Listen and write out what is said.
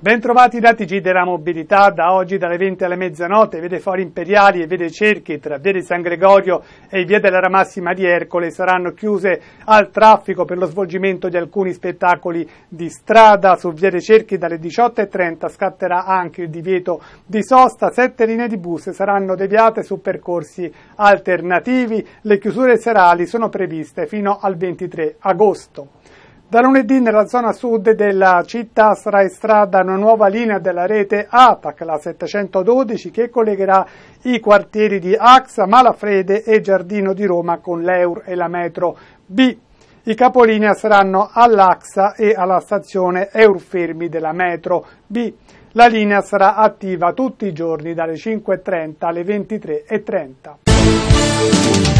Bentrovati da TG della Mobilità, da oggi dalle 20 alle mezzanotte, vede Fori Imperiali e vede Cerchi tra via di San Gregorio e via della Ramassima di Ercole saranno chiuse al traffico per lo svolgimento di alcuni spettacoli di strada. Su via dei Cerchi dalle 18.30 scatterà anche il divieto di sosta, sette linee di bus saranno deviate su percorsi alternativi, le chiusure serali sono previste fino al 23 agosto. Da lunedì nella zona sud della città sarà in strada una nuova linea della rete ATAC, la 712, che collegherà i quartieri di Axa, Malafrede e Giardino di Roma con l'Eur e la metro B. I capolinea saranno all'Axa e alla stazione Eurfermi della metro B. La linea sarà attiva tutti i giorni dalle 5.30 alle 23.30.